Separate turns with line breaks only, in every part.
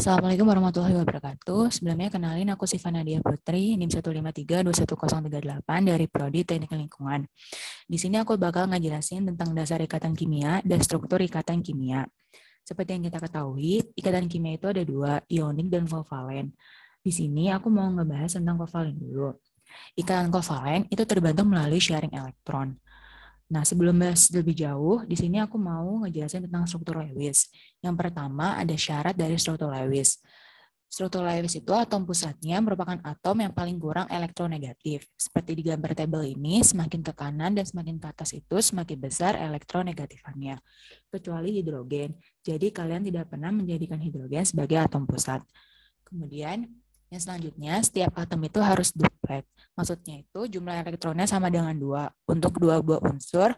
Assalamualaikum warahmatullahi
wabarakatuh. Sebelumnya kenalin aku Siva Nadia Putri, NIM 153 dari Prodi Teknik Lingkungan. Di sini aku bakal ngajelasin tentang dasar ikatan kimia dan struktur ikatan kimia. Seperti yang kita ketahui, ikatan kimia itu ada dua, ionik dan kovalen. Di sini aku mau ngebahas tentang kovalen dulu. Ikatan kovalen itu terbentuk melalui sharing elektron. Nah, sebelum bahas lebih jauh, di sini aku mau ngejelasin tentang struktur Lewis. Yang pertama, ada syarat dari struktur Lewis. Struktur Lewis itu atom pusatnya merupakan atom yang paling kurang elektronegatif. Seperti di gambar tabel ini, semakin ke kanan dan semakin ke atas itu semakin besar elektronegatifannya, kecuali hidrogen. Jadi kalian tidak pernah menjadikan hidrogen sebagai atom pusat. Kemudian, yang selanjutnya, setiap atom itu harus duplet. Maksudnya itu jumlah elektronnya sama dengan dua untuk dua buah unsur,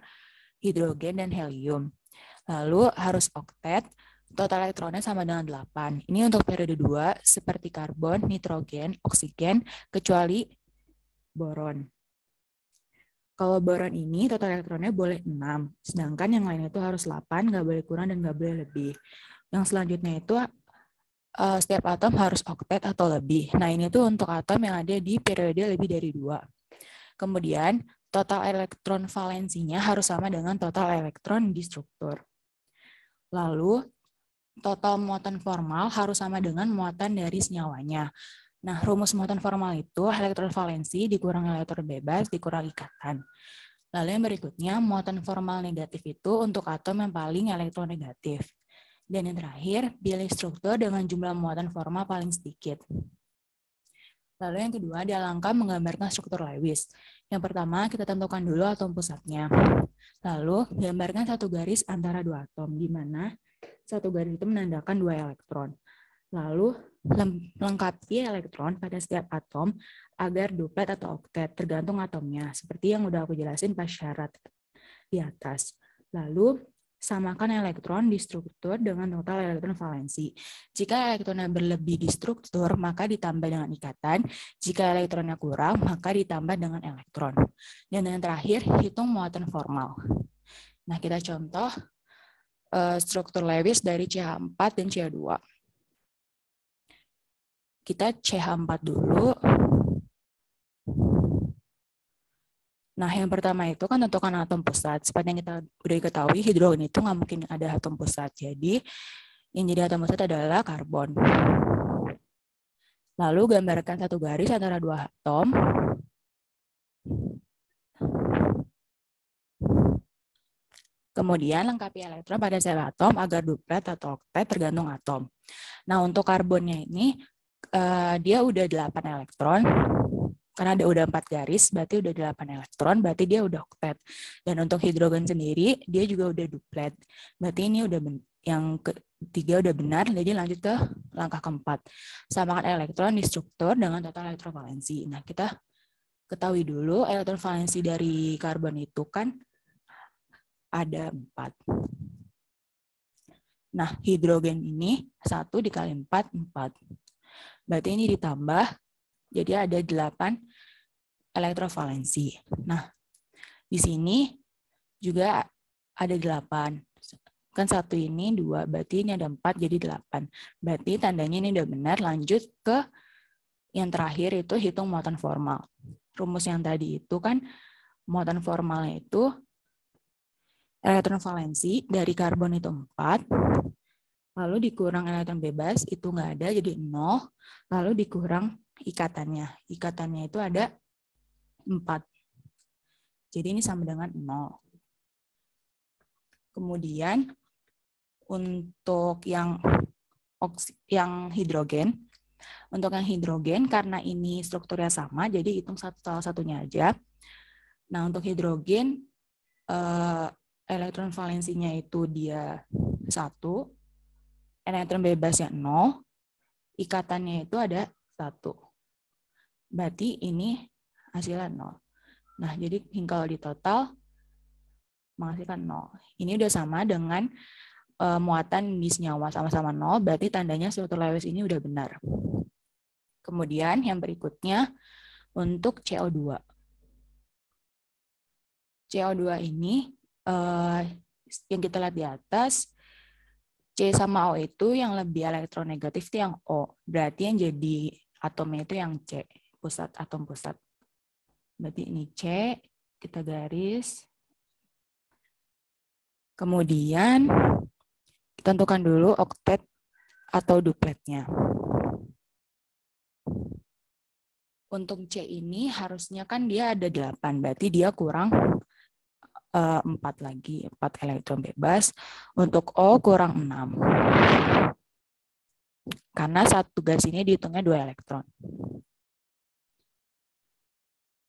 hidrogen dan helium. Lalu harus oktet, total elektronnya sama dengan 8. Ini untuk periode 2 seperti karbon, nitrogen, oksigen, kecuali boron. Kalau boron ini total elektronnya boleh 6, sedangkan yang lainnya itu harus 8, nggak boleh kurang dan nggak boleh lebih. Yang selanjutnya itu uh, setiap atom harus oktet atau lebih. Nah, ini tuh untuk atom yang ada di periode lebih dari dua. Kemudian, total elektron valensinya harus sama dengan total elektron di struktur. Lalu, total muatan formal harus sama dengan muatan dari senyawanya. Nah, rumus muatan formal itu elektron valensi dikurang elektron bebas dikurang ikatan. Lalu yang berikutnya, muatan formal negatif itu untuk atom yang paling elektron negatif. Dan yang terakhir, pilih struktur dengan jumlah muatan formal paling sedikit. Lalu yang kedua dia langkah menggambarkan struktur Lewis. Yang pertama, kita tentukan dulu atom pusatnya. Lalu, gambarkan satu garis antara dua atom, di mana satu garis itu menandakan dua elektron. Lalu, lengkapi elektron pada setiap atom agar duplet atau oktet, tergantung atomnya, seperti yang udah aku jelasin pas syarat di atas. Lalu, samakan elektron di struktur dengan total elektron valensi. Jika elektronnya berlebih di struktur, maka ditambah dengan ikatan. Jika elektronnya kurang, maka ditambah dengan elektron. Dan yang terakhir, hitung muatan formal. Nah, kita contoh eh, struktur Lewis dari CH4 dan CH2. Kita CH4 dulu, Nah, yang pertama itu kan tentukan atom pusat. Seperti yang kita udah ketahui, hidrogen itu nggak mungkin ada atom pusat. Jadi, yang jadi atom pusat adalah karbon. Lalu, gambarkan satu garis antara dua atom. Kemudian, lengkapi elektron pada sel atom agar duplet atau oktet tergantung atom. Nah, untuk karbonnya ini, eh, dia udah 8 elektron. Karena ada udah empat garis, berarti udah delapan elektron, berarti dia udah oktet. Dan untuk hidrogen sendiri, dia juga udah duplet. Berarti ini udah yang ketiga udah benar, jadi lanjut ke langkah keempat. Samakan elektron di struktur dengan total elektron valensi. Nah, kita ketahui dulu elektron valensi dari karbon itu kan ada empat. Nah, hidrogen ini satu dikali empat empat. Berarti ini ditambah jadi ada 8 elektrovalensi. Nah, di sini juga ada 8 kan satu ini dua berarti ini ada empat jadi delapan berarti tandanya ini udah benar lanjut ke yang terakhir itu hitung muatan formal rumus yang tadi itu kan muatan formalnya itu elektron valensi dari karbon itu empat lalu dikurang elektron bebas itu nggak ada jadi nol lalu dikurang ikatannya. Ikatannya itu ada 4. Jadi ini sama dengan 0. Kemudian untuk yang yang hidrogen, untuk yang hidrogen karena ini strukturnya sama, jadi hitung satu salah satunya aja. Nah untuk hidrogen eh, elektron valensinya itu dia satu, elektron bebasnya nol, ikatannya itu ada satu berarti ini hasilnya nol. Nah, jadi kalau di total menghasilkan nol. Ini udah sama dengan e, muatan di senyawa sama-sama nol. berarti tandanya suatu Lewis ini udah benar. Kemudian yang berikutnya untuk CO2. CO2 ini e, yang kita lihat di atas, C sama O itu yang lebih elektronegatif itu yang O. Berarti yang jadi atomnya itu yang C pusat atom pusat. Berarti ini C,
kita garis. Kemudian kita tentukan dulu oktet atau dupletnya.
Untuk C ini harusnya kan dia ada 8, berarti dia kurang eh, empat lagi, empat elektron bebas. Untuk O
kurang 6. Karena satu gas ini dihitungnya dua elektron.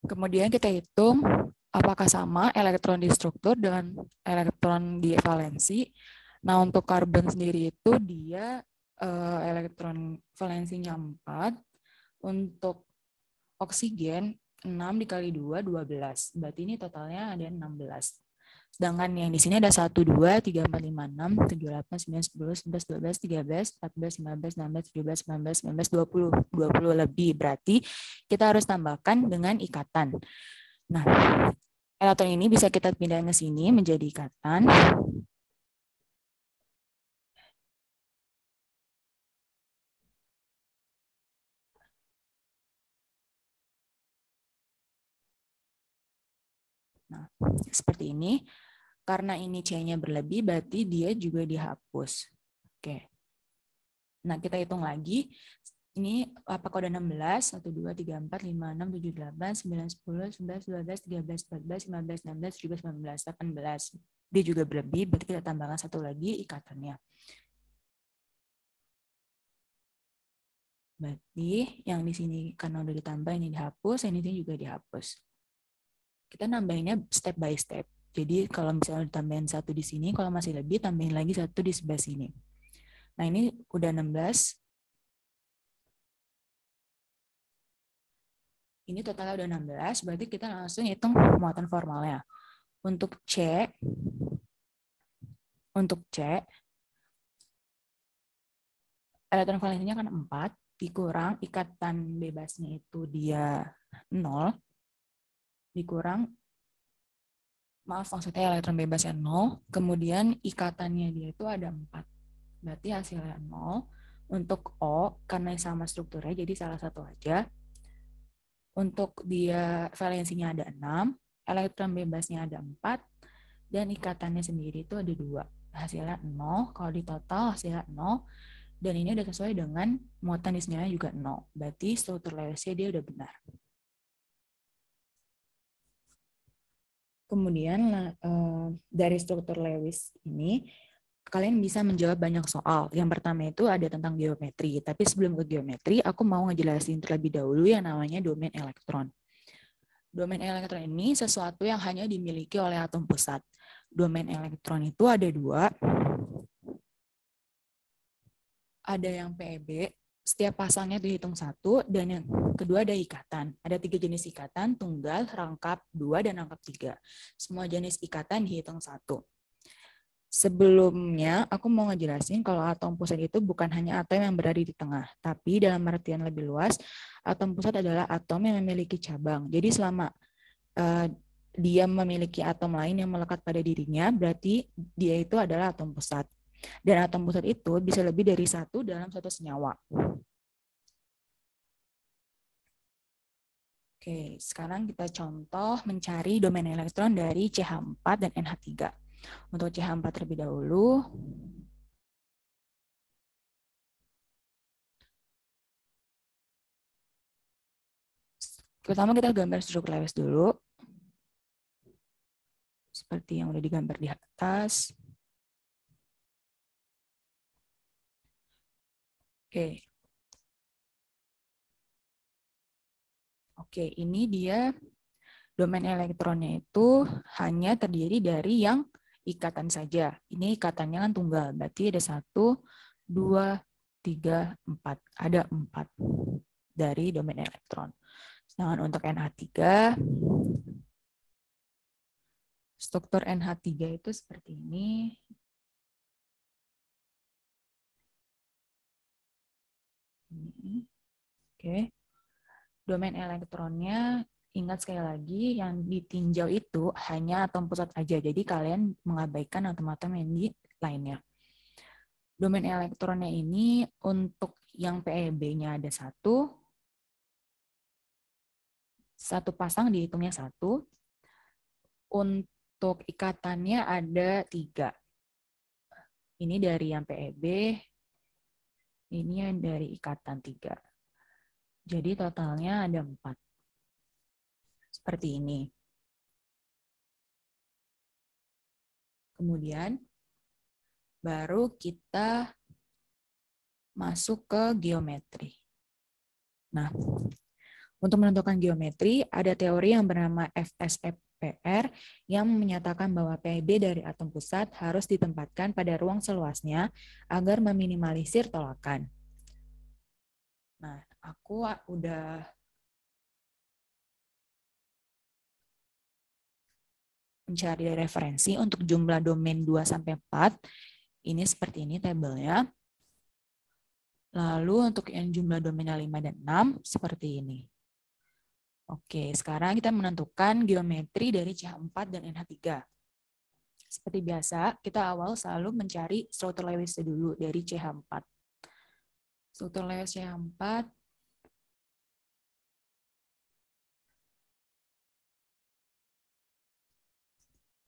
Kemudian kita hitung
apakah sama elektron di struktur dengan elektron di valensi. Nah, untuk karbon sendiri itu dia eh, elektron valensinya 4. Untuk oksigen 6 dikali 2, 12. Berarti ini totalnya ada 16. Sedangkan yang di sini ada 1, 2, 3, 4, 5, 6, 7, 8, 9, 10, 11, 12, 13, 14, 15, 16, 17, 19, 19, 20. 20 lebih. Berarti kita harus tambahkan dengan ikatan. Nah,
elektron ini bisa kita pindah ke sini menjadi ikatan. Nah, seperti ini. Karena ini C-nya berlebih, berarti dia juga
dihapus. Oke. Nah, kita hitung lagi. Ini apa kode 16? 1, 2, 3, 4, 5, 6, 7, 8, 9, 10, 11, 12, 13, 14,
15, 16, 17, 19, 18. Dia juga berlebih, berarti kita tambahkan satu lagi ikatannya. Berarti yang di sini karena udah ditambah ini dihapus, ini juga dihapus. Kita
nambahinnya step by step. Jadi kalau misalnya ditambahin satu di sini, kalau masih lebih tambahin lagi satu di
sebelah sini. Nah ini udah 16. Ini totalnya udah 16, berarti kita langsung hitung muatan
formalnya. Untuk C, untuk C, elektron valensinya kan 4, dikurang ikatan bebasnya itu dia 0, dikurang maaf maksudnya elektron bebasnya nol, kemudian ikatannya dia itu ada empat, Berarti hasilnya nol. Untuk O, karena sama strukturnya, jadi salah satu aja. Untuk dia valensinya ada enam, elektron bebasnya ada empat, dan ikatannya sendiri itu ada dua, Hasilnya nol. kalau di total hasilnya nol, dan ini udah sesuai dengan muatan di juga nol. Berarti struktur lewasnya dia udah benar. Kemudian uh, dari struktur Lewis ini kalian bisa menjawab banyak soal. Yang pertama itu ada tentang geometri, tapi sebelum ke geometri aku mau ngejelasin terlebih dahulu yang namanya domain elektron. Domain elektron ini sesuatu yang hanya dimiliki oleh atom pusat. Domain elektron itu ada dua. Ada yang PEB, setiap pasangnya dihitung satu, dan yang kedua ada ikatan. Ada tiga jenis ikatan, tunggal, rangkap dua, dan rangkap tiga. Semua jenis ikatan dihitung satu. Sebelumnya, aku mau ngejelasin kalau atom pusat itu bukan hanya atom yang berada di tengah, tapi dalam artian lebih luas, atom pusat adalah atom yang memiliki cabang. Jadi selama uh, dia memiliki atom lain yang melekat pada dirinya, berarti dia itu adalah atom pusat. Dan atom pusat itu bisa lebih dari satu dalam satu senyawa. Oke, sekarang kita contoh mencari domain
elektron dari CH4 dan NH3. Untuk CH4 terlebih dahulu, pertama kita gambar struktur lewes dulu. Seperti yang udah digambar di atas. Oke. Oke, ini dia domain elektronnya
itu hanya terdiri dari yang ikatan saja. Ini ikatannya kan tunggal, berarti ada satu, dua, tiga, empat. Ada empat
dari domain elektron. Sedangkan untuk NH3, struktur NH3 itu seperti ini. Ini. Oke. Domain elektronnya ingat sekali lagi yang ditinjau
itu hanya atom pusat aja. Jadi kalian mengabaikan atom-atom yang di lainnya. Domain elektronnya ini untuk yang PEB-nya ada satu,
satu pasang dihitungnya satu, untuk ikatannya ada tiga. Ini
dari yang PEB, ini yang dari ikatan tiga.
Jadi totalnya ada empat. Seperti ini. Kemudian baru kita masuk ke geometri.
Nah, untuk menentukan geometri ada teori yang bernama FSEP PR yang menyatakan bahwa PIB dari atom pusat harus ditempatkan pada ruang seluasnya
agar meminimalisir tolakan. Nah, aku udah mencari referensi untuk jumlah domain 2 sampai 4. Ini seperti
ini tabelnya. Lalu untuk yang jumlah domain 5 dan 6 seperti ini. Oke, sekarang kita menentukan geometri dari CH4 dan NH3. Seperti biasa, kita awal selalu mencari struktur
Lewis dulu dari CH4. Struktur Lewis CH4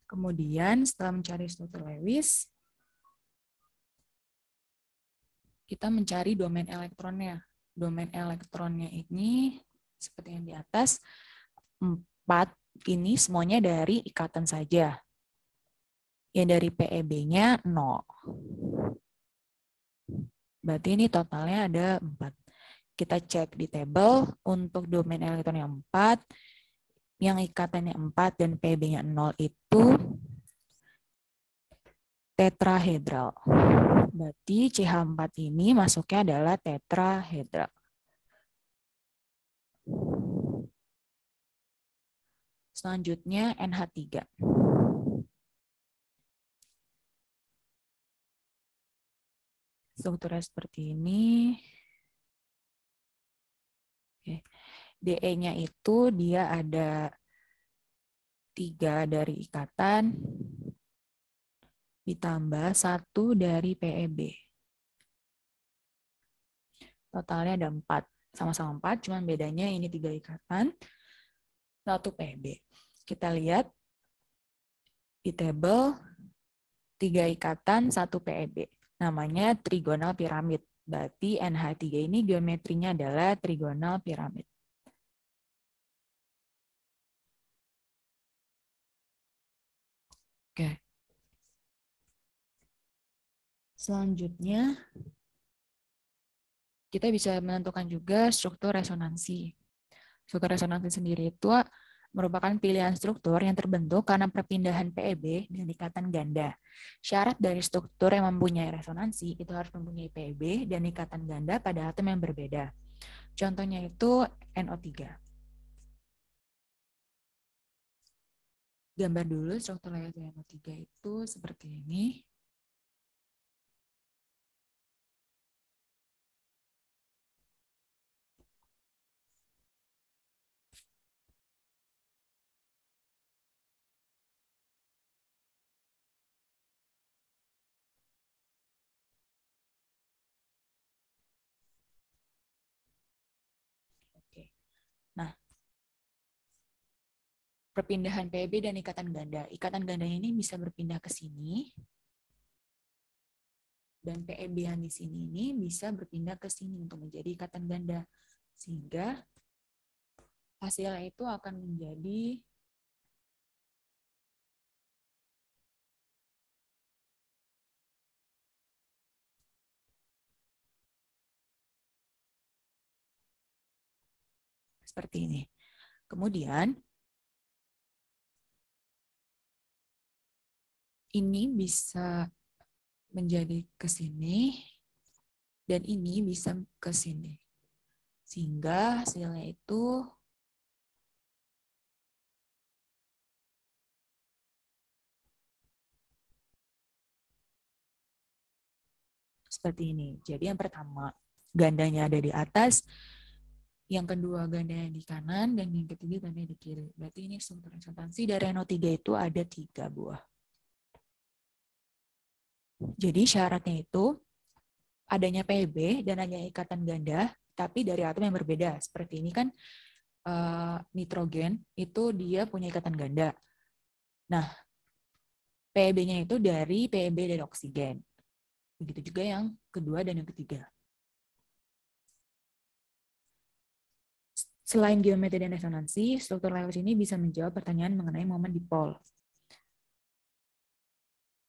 Kemudian setelah mencari struktur Lewis,
kita mencari domain elektronnya. Domain elektronnya ini seperti yang di atas. Empat ini semuanya dari ikatan saja. Ya dari PEB-nya 0. Berarti ini totalnya ada empat. Kita cek di table untuk domain elektron yang 4, yang ikatannya 4 dan peb nya 0 itu tetrahedral. Berarti CH4 ini masuknya adalah tetrahedral.
selanjutnya NH3. Strukturnya seperti ini. DE-nya itu dia ada tiga
dari ikatan ditambah satu dari PEB. Totalnya ada empat. Sama-sama empat, cuman bedanya ini tiga ikatan. Ratu PB. Kita lihat di tabel tiga ikatan satu PEB.
Namanya trigonal piramid. Berarti NH3 ini geometrinya adalah trigonal piramid. Oke. Selanjutnya, kita bisa menentukan juga struktur
resonansi struktur resonansi sendiri itu merupakan pilihan struktur yang terbentuk karena perpindahan PEB dan ikatan ganda. Syarat dari struktur yang mempunyai resonansi itu harus mempunyai PEB dan ikatan ganda pada atom yang berbeda. Contohnya
itu NO3. Gambar dulu struktur layar NO3 itu seperti ini. perpindahan PB dan ikatan ganda. Ikatan ganda ini bisa berpindah ke sini,
dan peb yang di sini ini bisa berpindah ke sini untuk menjadi ikatan ganda. Sehingga
hasilnya itu akan menjadi seperti ini. Kemudian ini bisa menjadi ke sini dan ini bisa ke sini. Sehingga hasilnya itu seperti ini. Jadi yang pertama, gandanya ada di atas,
yang kedua gandanya di kanan, dan yang ketiga gandanya di kiri. Berarti ini sumber konsultansi dari NO3 itu ada tiga buah. Jadi syaratnya itu adanya PB dan adanya ikatan ganda, tapi dari atom yang berbeda. Seperti ini kan eh, nitrogen itu dia punya ikatan ganda.
Nah, pb nya itu dari PB dan oksigen. Begitu juga yang kedua dan yang ketiga.
Selain geometri dan resonansi, struktur Lewis ini bisa menjawab pertanyaan mengenai momen dipol.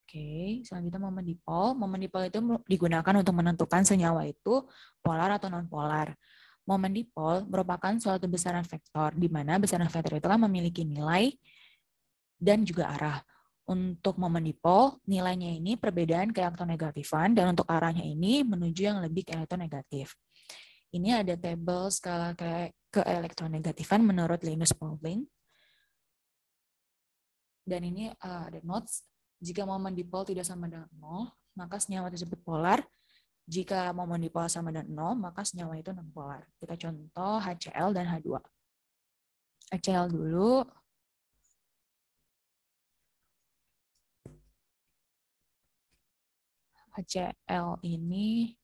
Oke, selanjutnya momen dipol. Momen dipol itu digunakan untuk menentukan senyawa itu polar atau nonpolar. Momen dipol merupakan suatu besaran vektor, di mana besaran vektor itu kan memiliki nilai dan juga arah. Untuk momen dipol, nilainya ini perbedaan ke elektronegatifan, dan untuk arahnya ini menuju yang lebih ke elektronegatif. Ini ada tabel skala ke, ke elektronegatifan menurut Linus Pauling. Dan ini uh, ada notes jika momen dipol tidak sama dengan nol, maka senyawa tersebut polar. Jika momen dipol sama dengan nol, maka senyawa itu non polar. Kita contoh
HCl dan H2. HCl dulu. HCl ini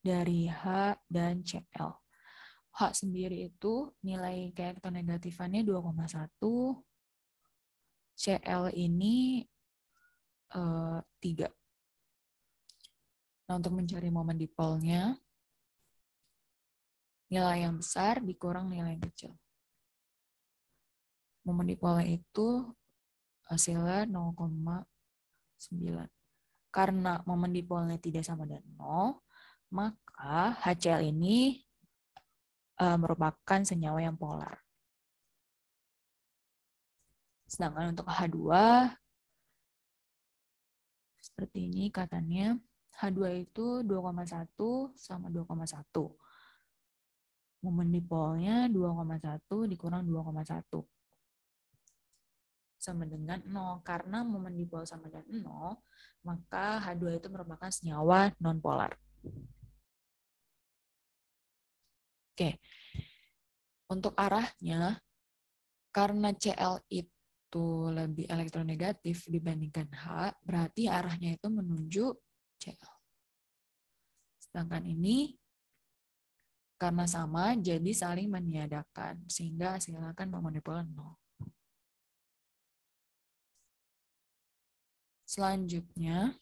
dari H dan CL. H
sendiri itu nilai negatifannya 2,1.
CL ini Eh, tiga. Nah, untuk mencari momen dipolnya, nilai yang besar dikurang nilai yang kecil. Momen dipolnya itu
hasilnya 0,9. Karena momen dipolnya tidak sama dengan 0, maka HCl ini uh,
merupakan senyawa yang polar. Sedangkan untuk H2 seperti ini katanya
H2 itu 2,1 sama 2,1. Momen dipolnya 2,1 dikurang 2,1 sama dengan 0. Karena momen dipol sama dengan 0, maka H2 itu merupakan
senyawa nonpolar. Oke, untuk arahnya, karena Cl itu itu
lebih elektronegatif dibandingkan H, berarti arahnya itu menuju Cl.
Sedangkan ini karena sama jadi saling meniadakan sehingga hasilnya akan memolekul 0. Selanjutnya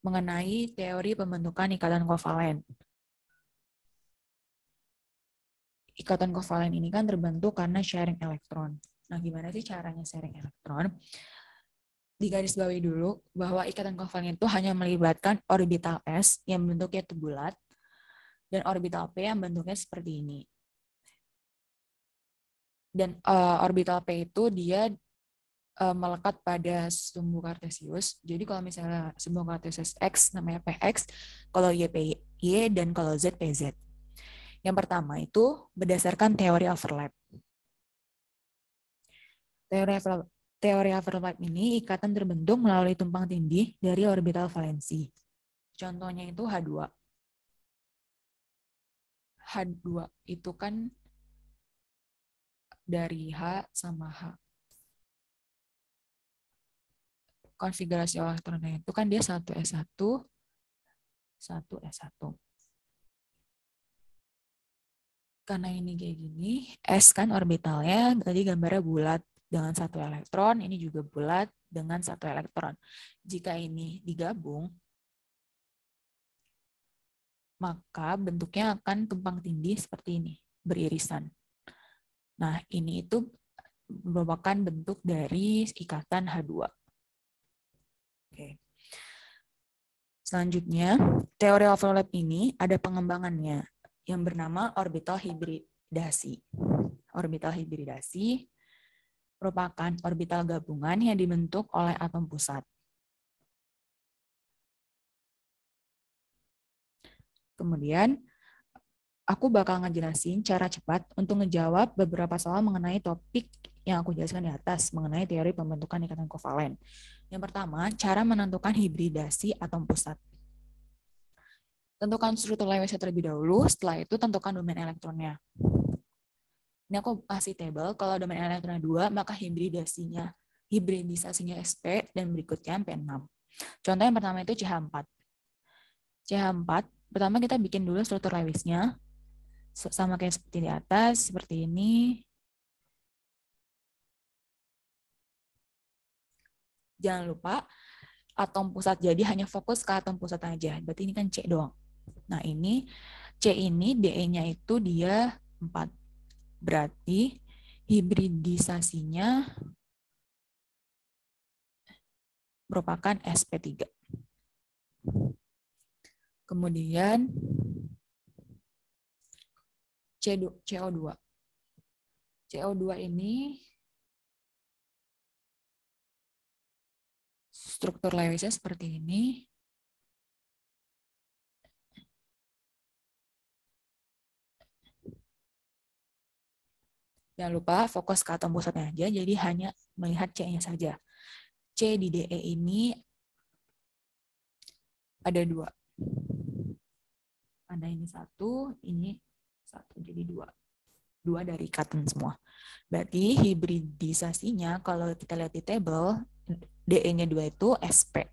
mengenai teori pembentukan ikatan kovalen.
ikatan kovalen ini kan terbentuk karena sharing elektron. Nah, gimana sih caranya sharing elektron? Di garis bawah dulu bahwa ikatan kovalen itu hanya melibatkan orbital S yang bentuknya itu bulat dan orbital P yang bentuknya seperti ini. Dan uh, orbital P itu dia uh, melekat pada sumbu kartesius. Jadi kalau misalnya sumbu kartesius X namanya PX, kalau Y PY dan kalau Z PZ. Yang pertama itu berdasarkan teori overlap. Teori overlap, teori overlap ini ikatan terbentuk melalui tumpang tindih dari orbital
valensi. Contohnya itu H2. H2 itu kan dari H sama H. Konfigurasi elektronnya itu kan dia 1S1, 1S1 karena ini kayak gini, S kan orbitalnya tadi gambarnya bulat
dengan satu elektron, ini juga bulat dengan satu elektron. Jika ini digabung,
maka bentuknya akan tumpang tindih seperti ini, beririsan. Nah, ini itu merupakan
bentuk dari ikatan H2. Oke. Selanjutnya, teori overlap ini ada pengembangannya yang bernama orbital hibridasi. Orbital hibridasi
merupakan orbital gabungan yang dibentuk oleh atom pusat. Kemudian,
aku bakal ngejelasin cara cepat untuk menjawab beberapa soal mengenai topik yang aku jelaskan di atas mengenai teori pembentukan ikatan kovalen. Yang pertama, cara menentukan hibridasi atom pusat. Tentukan struktur language terlebih dahulu, setelah itu tentukan domain elektronnya. Ini aku kasih table, kalau domain elektronnya 2, maka hibridasinya, hibridisasinya SP, dan berikutnya MP6. Contoh yang pertama itu CH4. CH4, pertama kita bikin dulu struktur language
sama kayak seperti di atas, seperti ini, jangan lupa atom pusat jadi
hanya fokus ke atom pusat aja. Berarti ini kan C doang. Nah, ini C ini DE-nya
itu dia 4. Berarti hibridisasinya merupakan SP3. Kemudian CO2. CO2 ini struktur Lewisnya seperti ini. Jangan lupa fokus ke atom pusatnya aja, jadi
hanya melihat C-nya saja. C di DE ini ada dua. Ada ini satu, ini satu, jadi dua. Dua dari katen semua. Berarti hibridisasinya kalau kita lihat di table, DE-nya dua itu SP.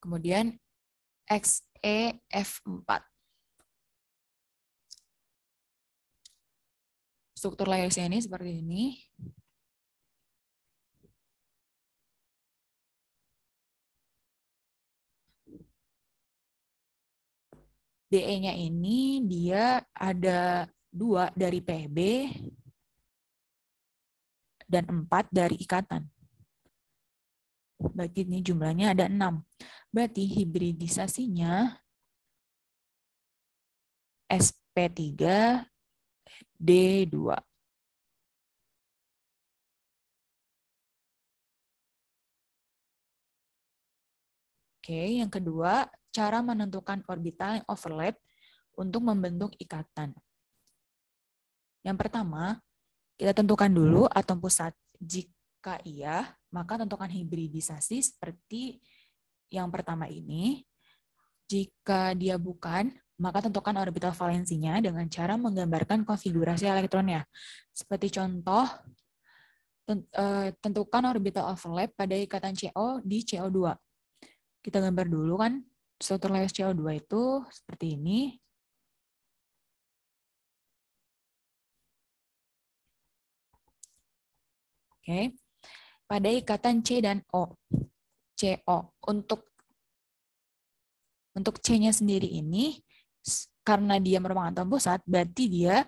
Kemudian XEF4 struktur layar ini seperti ini. DE-nya ini dia ada dua dari PB dan empat dari ikatan. Berarti ini jumlahnya ada enam. Berarti hibridisasinya SP3 D2. Oke, yang kedua, cara menentukan orbital yang overlap
untuk membentuk ikatan. Yang pertama, kita tentukan dulu hmm. atom pusat. Jika iya, maka tentukan hibridisasi seperti yang pertama ini. Jika dia bukan, maka tentukan orbital valensinya dengan cara menggambarkan konfigurasi elektronnya. Seperti contoh, eh, tentukan orbital overlap pada ikatan CO di CO2.
Kita gambar dulu kan, struktur layar CO2 itu seperti ini. Oke, pada ikatan C dan O. CO
untuk untuk C-nya sendiri ini karena dia merupakan anton pusat, berarti dia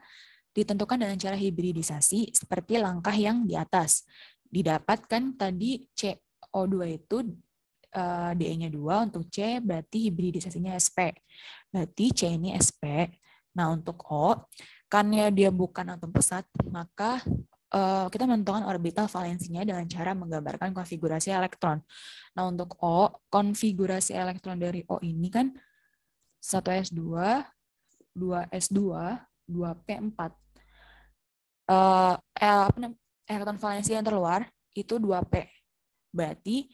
ditentukan dengan cara hibridisasi seperti langkah yang di atas. Didapatkan tadi CO2 itu uh, eh, DE-nya 2 untuk C berarti hibridisasinya SP. Berarti C ini SP. Nah, untuk O karena dia bukan atom pusat, maka eh, kita menentukan orbital valensinya dengan cara menggambarkan konfigurasi elektron. Nah, untuk O, konfigurasi elektron dari O ini kan 1 S2, 2 S2, 2 P4. Uh, L, apa namanya? Elektron valensi yang terluar itu 2P. Berarti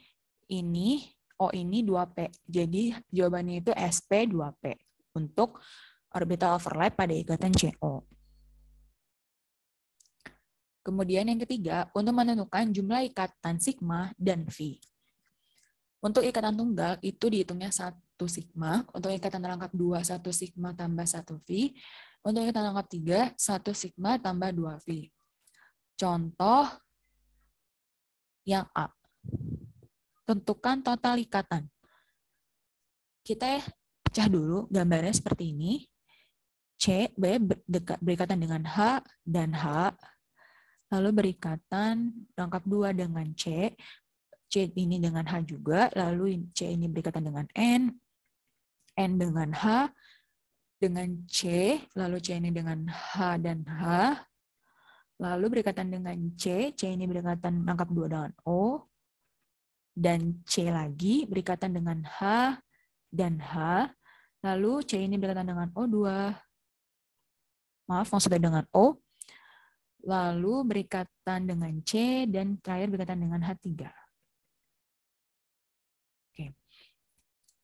ini, oh ini 2P. Jadi jawabannya itu SP2P untuk orbital overlap pada ikatan CO. Kemudian yang ketiga, untuk menentukan jumlah ikatan sigma dan V. Untuk ikatan tunggal itu dihitungnya 1 sigma, untuk ikatan rangkap 2 1 sigma tambah 1 V, untuk ikatan rangkap 3 1 sigma tambah 2 V. Contoh yang A. Tentukan total ikatan. Kita pecah dulu gambarnya seperti ini. C, B berikatan dengan H dan H. Lalu berikatan rangkap 2 dengan C. C ini dengan H juga, lalu C ini berikatan dengan N. N dengan H, dengan C, lalu C ini dengan H dan H, lalu berikatan dengan C, C ini berikatan rangkap dua dengan O, dan C lagi berikatan dengan H dan H, lalu C ini berikatan dengan O2,
maaf maksudnya dengan O,
lalu berikatan dengan C, dan terakhir berikatan dengan H3.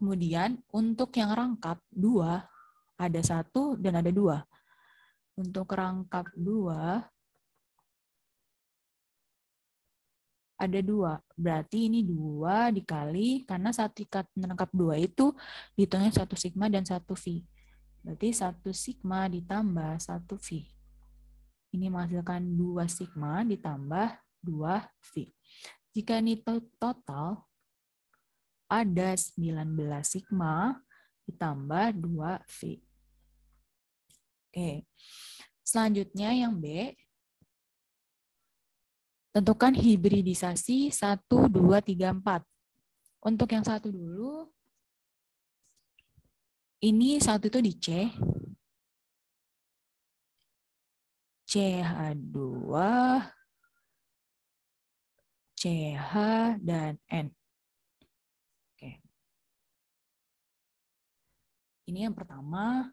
Kemudian untuk yang rangkap dua ada satu dan ada dua. Untuk rangkap dua ada dua. Berarti ini dua dikali karena satu ikat rangkap dua itu dihitungnya satu sigma dan satu phi. Berarti satu sigma ditambah satu phi. Ini menghasilkan dua sigma ditambah dua phi. Jika ini total ada 19 sigma ditambah 2V. Oke. Selanjutnya yang B. Tentukan hibridisasi 1, 2, 3, 4. Untuk
yang satu dulu, ini satu itu di C. CH2, CH, dan N. Ini yang pertama,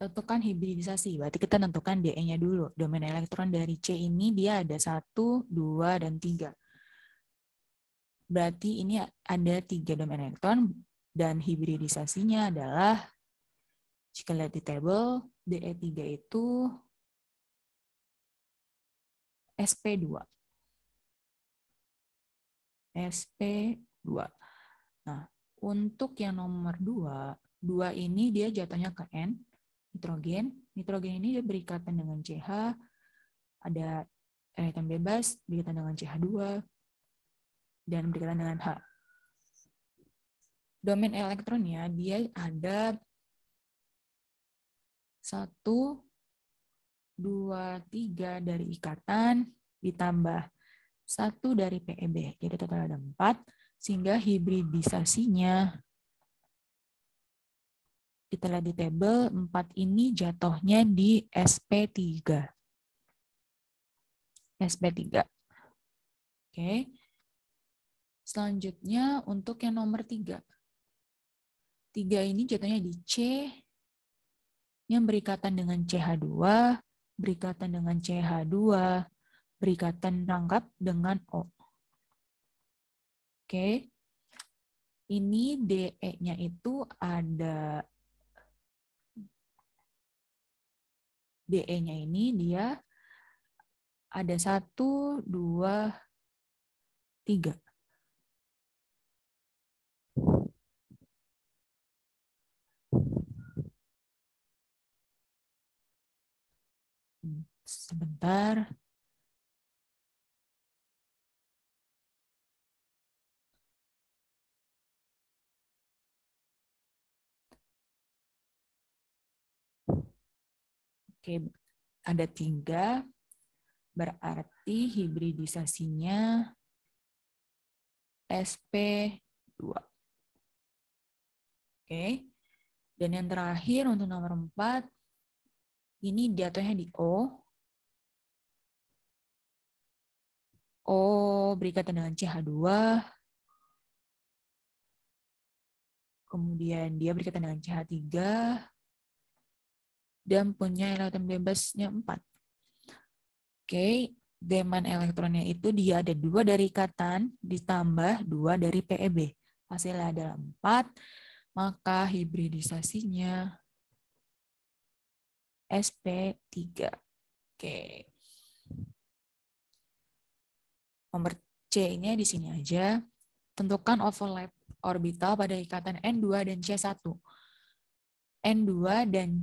tentukan hibridisasi. Berarti kita tentukan DE-nya dulu. Domain elektron dari C ini dia ada 1, 2, dan 3. Berarti ini ada
3 domain elektron dan hibridisasinya adalah jika lihat di table, DE3 itu SP2. SP2.
Nah, untuk yang nomor 2, 2 ini dia jatuhnya ke N, nitrogen. Nitrogen ini dia berikatan dengan CH, ada elekton bebas berikatan dengan CH2, dan berikatan dengan H.
Domain elektronnya dia ada 1, 2, 3 dari ikatan
ditambah 1 dari PEB. Jadi total ada 4, sehingga
hibridisasinya kita lihat di table, 4 ini jatuhnya di SP3. SP3.
Oke. Selanjutnya untuk yang nomor 3. 3 ini jatuhnya di C yang berikatan dengan CH2, berikatan dengan CH2, berikatan rangkap dengan O. Oke.
Ini DE-nya itu ada DE-nya ini dia ada satu dua tiga hmm, Sebentar. Oke, ada tiga, berarti hibridisasinya SP2. Oke, dan yang terakhir untuk nomor 4, ini jatuhnya di O. O berikatan dengan CH2. Kemudian dia berikatan dengan CH3 dan punya elektron bebasnya 4. Oke,
okay. elektronnya itu dia ada dua dari ikatan ditambah dua dari PEB. Hasilnya adalah 4, maka hibridisasinya
SP3. Oke. Okay. Nomor C-nya di sini aja. Tentukan overlap
orbital pada ikatan N2 dan C1. N2 dan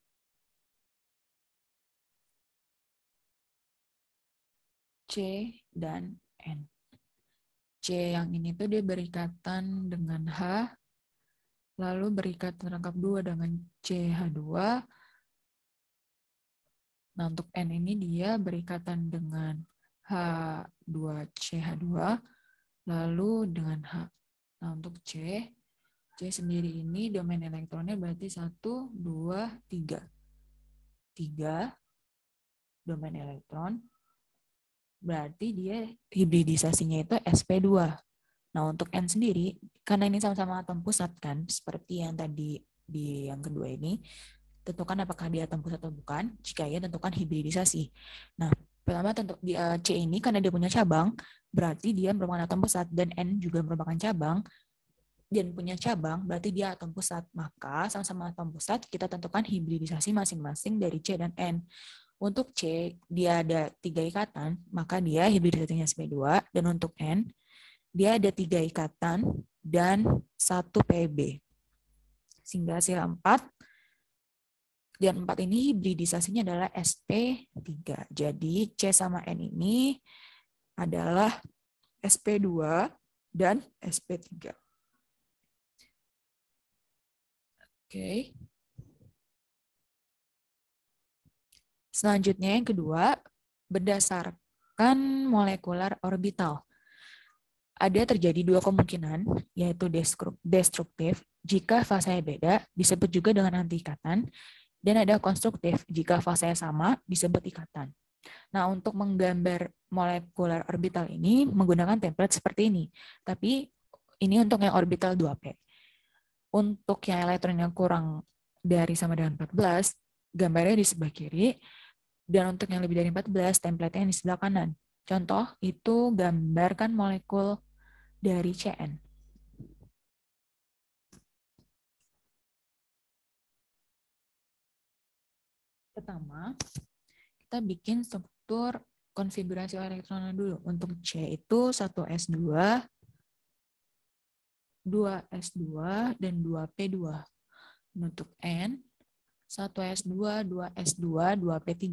C, dan N. C yang ini tuh dia berikatan dengan H, lalu
berikatan rangkap 2 dengan CH2. Nah, untuk N ini dia berikatan dengan H2CH2, lalu dengan H. Nah, untuk C, C sendiri ini domain elektronnya berarti 1, 2, 3. 3 domain elektron, berarti dia hibridisasinya itu SP2. Nah, untuk N sendiri, karena ini sama-sama atom pusat kan, seperti yang tadi di yang kedua ini, tentukan apakah dia atom pusat atau bukan, jika ya tentukan hibridisasi. Nah, pertama tentu di eh, C ini karena dia punya cabang, berarti dia merupakan atom pusat, dan N juga merupakan cabang, dan punya cabang, berarti dia atom pusat. Maka sama-sama atom pusat, kita tentukan hibridisasi masing-masing dari C dan N. Untuk C, dia ada tiga ikatan, maka dia hibridatingnya sp 2 Dan untuk N, dia ada tiga ikatan dan satu PB. Sehingga hasil 4, dan 4 ini hibridisasinya adalah SP3. Jadi C sama N ini adalah SP2
dan SP3. Oke. Selanjutnya yang kedua, berdasarkan molekular orbital.
Ada terjadi dua kemungkinan, yaitu destruktif jika fasenya beda, disebut juga dengan antiikatan, dan ada konstruktif jika fasenya sama, disebut ikatan. Nah, untuk menggambar molekular orbital ini menggunakan template seperti ini, tapi ini untuk yang orbital 2P. Untuk yang elektron yang kurang dari sama dengan 14, gambarnya di sebelah kiri, dan untuk yang lebih dari 14, template-nya yang di sebelah kanan. Contoh, itu gambarkan molekul
dari CN. Pertama, kita bikin struktur konfigurasi elektronnya dulu. Untuk C itu 1S2,
2S2, dan 2P2. Untuk N, 1 S2, 2 S2, 2 P3.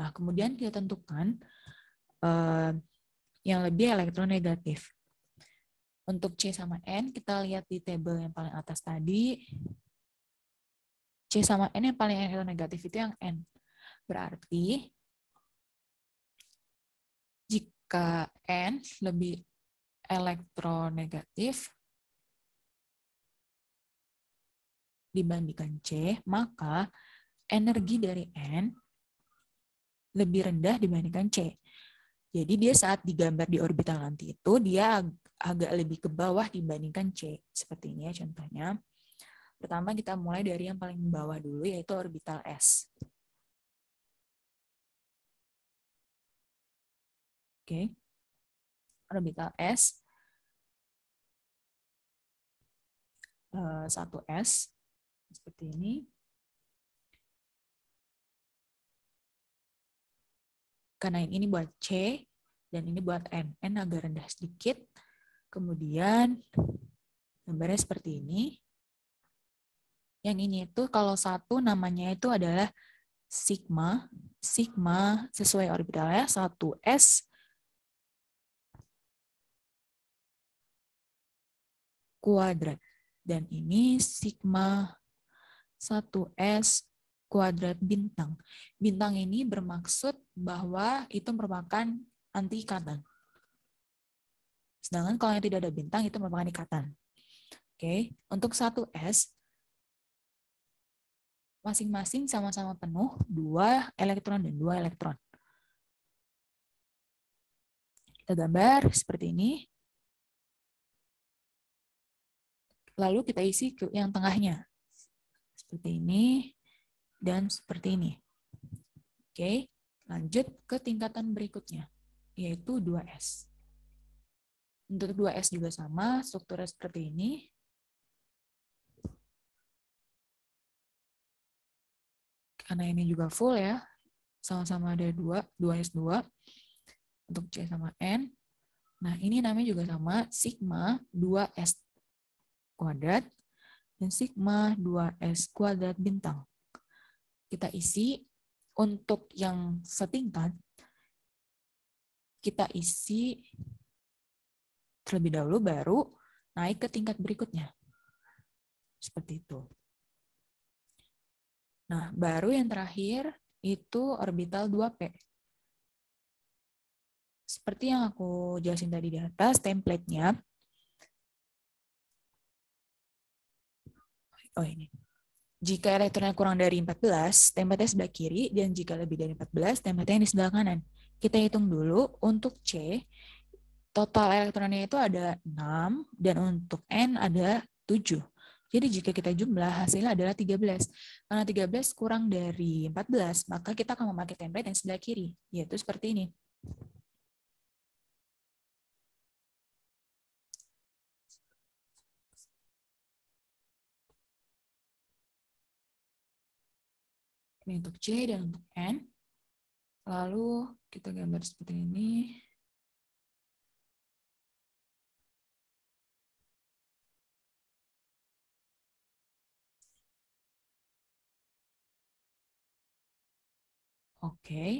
Nah, kemudian kita tentukan eh, yang lebih elektronegatif. Untuk C sama N, kita lihat di tabel yang paling atas tadi.
C sama N yang paling elektronegatif itu yang N. Berarti, jika N lebih elektronegatif, dibandingkan C, maka energi hmm. dari N
lebih rendah dibandingkan C. Jadi dia saat digambar di orbital nanti itu dia agak lebih ke bawah dibandingkan C. Seperti ini ya contohnya.
Pertama kita mulai dari yang paling bawah dulu yaitu orbital S. Oke. Orbital S. 1S eh, seperti ini. Karena ini buat C dan ini buat N. N agak rendah
sedikit. Kemudian gambarnya seperti ini. Yang ini itu kalau satu namanya itu adalah sigma.
Sigma sesuai orbitalnya satu s kuadrat. Dan ini sigma 1S kuadrat bintang. Bintang ini
bermaksud bahwa itu merupakan anti ikatan. Sedangkan kalau yang tidak ada bintang itu merupakan ikatan. Oke, untuk 1S
masing-masing sama-sama penuh dua elektron dan dua elektron. Kita gambar seperti ini. Lalu kita isi ke yang tengahnya seperti ini, dan seperti ini.
Oke, lanjut ke tingkatan berikutnya, yaitu 2S.
Untuk 2S juga sama, strukturnya seperti ini. Karena ini juga full ya, sama-sama ada 2, 2S2 untuk C sama N. Nah, ini
namanya juga sama, sigma 2S kuadrat dan sigma 2S kuadrat bintang. Kita isi untuk yang
setingkat, kita isi terlebih dahulu baru naik ke tingkat berikutnya. Seperti
itu. Nah, baru yang terakhir itu orbital
2P. Seperti yang aku jelasin tadi di atas, template-nya
oh ini. Jika elektronnya kurang dari 14, tempatnya sebelah kiri, dan jika lebih dari 14, tempatnya yang di sebelah kanan. Kita hitung dulu untuk C, total elektronnya itu ada 6, dan untuk N ada 7. Jadi jika kita jumlah, hasilnya adalah 13. Karena 13 kurang dari 14, maka kita akan memakai template
yang sebelah kiri, yaitu seperti ini. ini untuk C dan untuk N. Lalu kita gambar seperti ini. Oke, okay.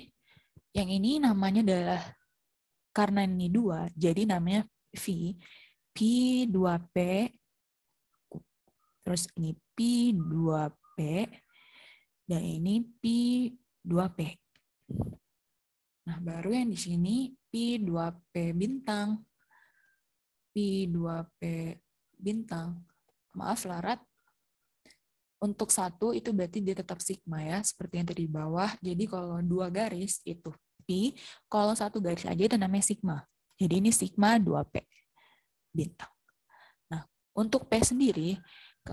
yang ini namanya adalah karena ini dua, jadi namanya
V, P2P, terus ini P2P, dan ini P2P. Nah, baru yang di sini P2P bintang. P2P bintang. Maaf, Larat. Untuk satu itu berarti dia tetap sigma ya, seperti yang tadi di bawah. Jadi kalau dua garis itu P, kalau satu garis aja itu namanya sigma. Jadi ini sigma 2P bintang. Nah, untuk P sendiri,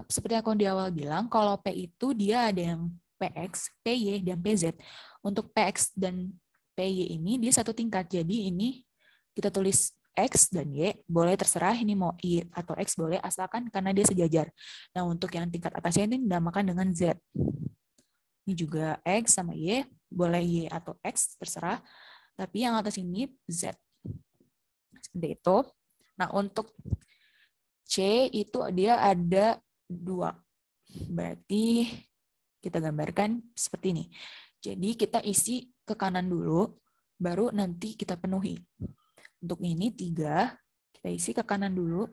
seperti yang aku di awal bilang, kalau P itu dia ada yang PX, PY, dan PZ. Untuk PX dan PY ini dia satu tingkat, jadi ini kita tulis X dan Y, boleh terserah ini mau Y atau X boleh asalkan karena dia sejajar. Nah untuk yang tingkat atasnya ini dinamakan dengan Z. Ini juga X sama Y, boleh Y atau X terserah, tapi yang atas ini Z. Seperti itu. Nah untuk C itu dia ada dua. Berarti kita gambarkan seperti ini. Jadi kita isi ke kanan dulu, baru nanti kita penuhi. Untuk ini tiga, kita isi ke kanan dulu,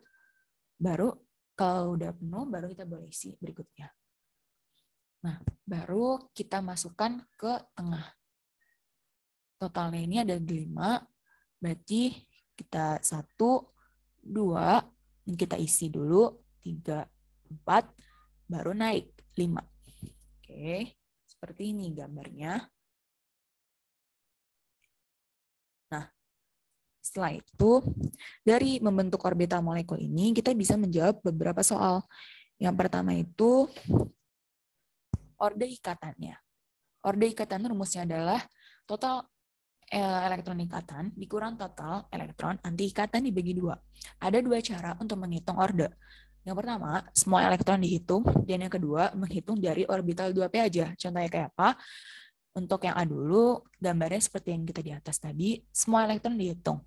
baru kalau udah penuh, baru kita boleh isi berikutnya. Nah, baru kita masukkan ke tengah. Totalnya ini ada lima, berarti kita satu, dua, kita isi dulu, tiga, empat, baru
naik, lima. Oke, seperti ini gambarnya. Nah, setelah itu,
dari membentuk orbital molekul ini, kita bisa menjawab beberapa soal. Yang pertama itu, orde ikatannya. Orde ikatan rumusnya adalah total eh, elektron ikatan dikurang total elektron anti ikatan dibagi dua. Ada dua cara untuk menghitung orde. Yang pertama, semua elektron dihitung, dan yang kedua, menghitung dari orbital 2p aja. Contohnya kayak apa? Untuk yang A dulu, gambarnya seperti yang kita di atas tadi, semua elektron dihitung.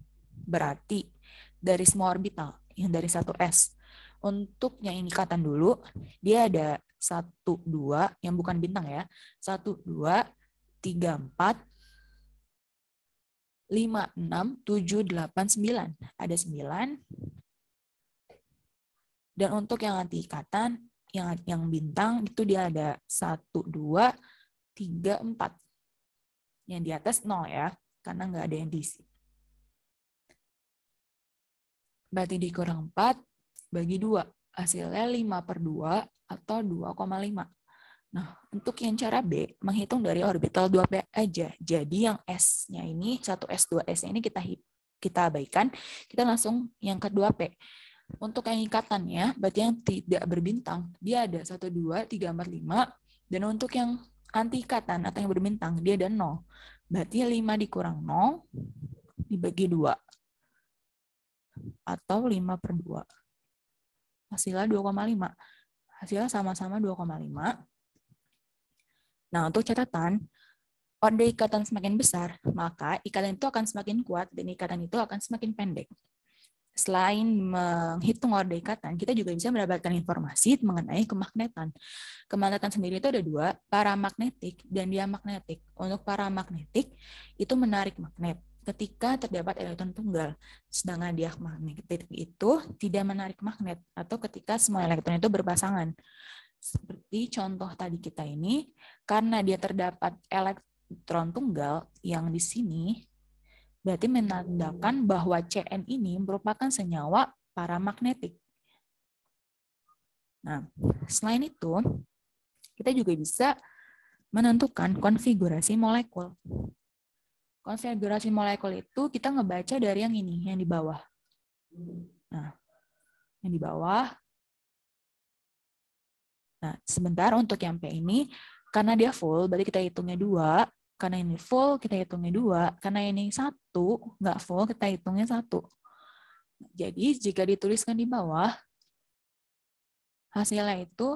Berarti dari semua orbital, yang dari 1s. Untuk yang ini ikatan dulu, dia ada 1, 2, yang bukan bintang ya, 1, 2, 3, 4, 5, 6, 7, 8, 9. Ada 9, dan untuk yang anti ikatan, yang yang bintang itu dia ada 1, 2, 3, 4. Yang di atas 0 ya, karena nggak ada yang diisi. Berarti dikurang 4 bagi 2, hasilnya 5 per 2 atau 2,5. Nah, untuk yang cara B, menghitung dari orbital 2B aja. Jadi yang S-nya ini, 1S, 2S nya ini kita kita abaikan, kita langsung yang ke 2 P. Untuk yang ikatan ya, berarti yang tidak berbintang, dia ada 1, 2, 3, 4, 5. Dan untuk yang anti ikatan atau yang berbintang, dia ada 0. Berarti 5 dikurang 0 dibagi 2. Atau 5 per 2. Hasilnya 2,5. Hasilnya sama-sama 2,5. Nah, untuk catatan, order ikatan semakin besar, maka ikatan itu akan semakin kuat dan ikatan itu akan semakin pendek selain menghitung order ikatan, kita juga bisa mendapatkan informasi mengenai kemagnetan. Kemagnetan sendiri itu ada dua, paramagnetik dan diamagnetik. Untuk paramagnetik itu menarik magnet ketika terdapat elektron tunggal, sedangkan dia magnetik itu tidak menarik magnet atau ketika semua elektron itu berpasangan. Seperti contoh tadi kita ini, karena dia terdapat elektron tunggal yang di sini berarti menandakan bahwa CN ini merupakan senyawa paramagnetik. Nah, selain itu, kita juga bisa menentukan konfigurasi molekul.
Konfigurasi molekul itu kita ngebaca dari yang ini, yang di bawah. Nah, yang di bawah. Nah,
sebentar untuk yang P ini, karena dia full, berarti kita hitungnya dua karena ini full, kita hitungnya dua. Karena ini satu, nggak full, kita hitungnya satu. Jadi, jika dituliskan di bawah, hasilnya itu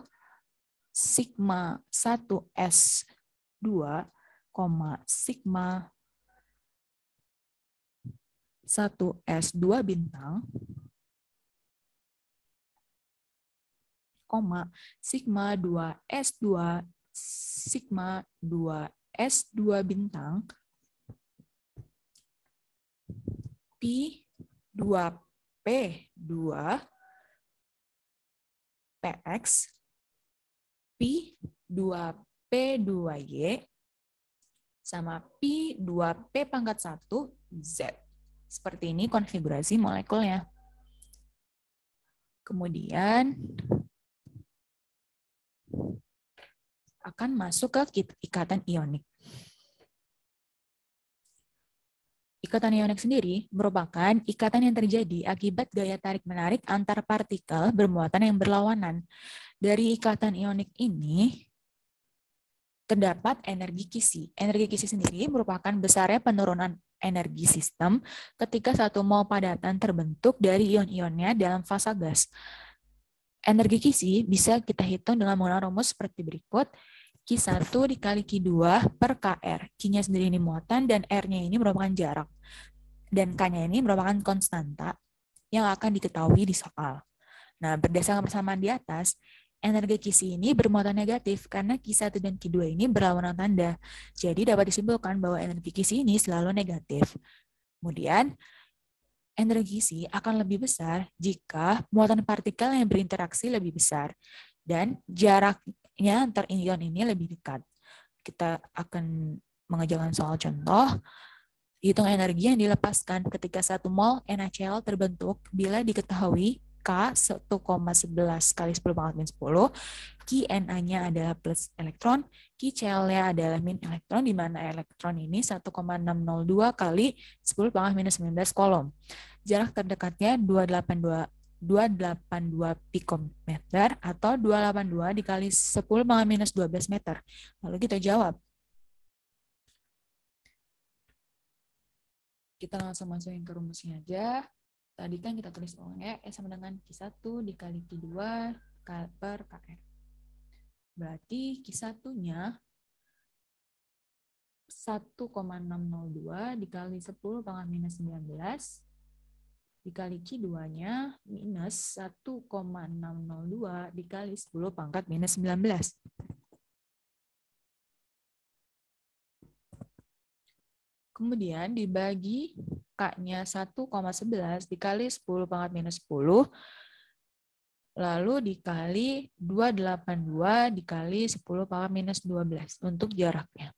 sigma 1S2, sigma
1S2 bintang, sigma
2S2, sigma 2 S2 bintang
P2P2 PX P2P2Y sama
P2P pangkat 1 Z. Seperti ini konfigurasi molekulnya.
Kemudian akan masuk ke ikatan ionik.
Ikatan ionik sendiri merupakan ikatan yang terjadi akibat gaya tarik-menarik antar partikel bermuatan yang berlawanan. Dari ikatan ionik ini terdapat energi kisi. Energi kisi sendiri merupakan besarnya penurunan energi sistem ketika satu mol padatan terbentuk dari ion-ionnya dalam fase gas. Energi kisi bisa kita hitung dengan menggunakan rumus seperti berikut. Q1 dikali Q2 per KR. Q-nya sendiri ini muatan dan R-nya ini merupakan jarak. Dan K-nya ini merupakan konstanta yang akan diketahui di soal. Nah, berdasarkan persamaan di atas, energi kisi ini bermuatan negatif karena Q1 dan Q2 ini berlawanan tanda. Jadi dapat disimpulkan bahwa energi kisi ini selalu negatif. Kemudian, energi sih akan lebih besar jika muatan partikel yang berinteraksi lebih besar dan jaraknya antar ion ini lebih dekat. Kita akan mengajarkan soal contoh. Hitung energi yang dilepaskan ketika satu mol NaCl terbentuk bila diketahui K 1,11 kali 10 pangkat min 10. na nya adalah plus elektron, cl nya adalah min elektron, di mana elektron ini 1,602 kali 10 pangkat minus 19 kolom. Jarak terdekatnya 282 282 pikometer atau 282 dikali 10 pangkat minus 12 meter. Lalu kita jawab. Kita langsung masukin ke rumusnya aja. Tadi kan kita tulis UNG e, e sama dengan Q1 dikali Q2 per KR. Berarti Q1-nya 1,602 dikali 10 pangkat minus 19 dikali Q2-nya minus 1,602 dikali 10 pangkat minus
19. Kemudian dibagi K-nya 1,11 dikali 10
pangkat minus 10, lalu dikali 282 dikali 10 pangkat minus 12 untuk jaraknya.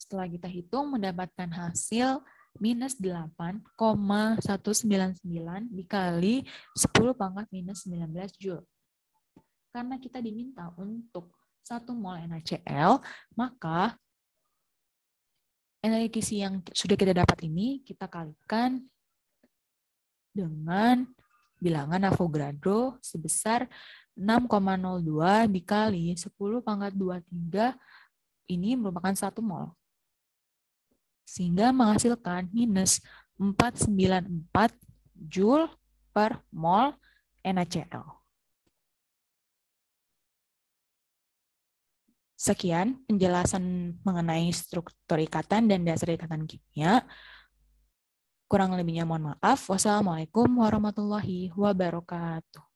Setelah kita hitung, mendapatkan hasil minus 8,199 dikali 10 pangkat minus 19 Joule. Karena kita diminta untuk 1 mol NaCl, maka energi gizi yang sudah kita dapat ini kita kalikan dengan bilangan Avogadro sebesar 6,02 dikali 10 pangkat 23 ini merupakan satu mol. Sehingga menghasilkan minus
494 Joule per mol NaCl. Sekian penjelasan mengenai struktur ikatan dan dasar ikatan kimia. Kurang lebihnya mohon maaf. Wassalamualaikum warahmatullahi wabarakatuh.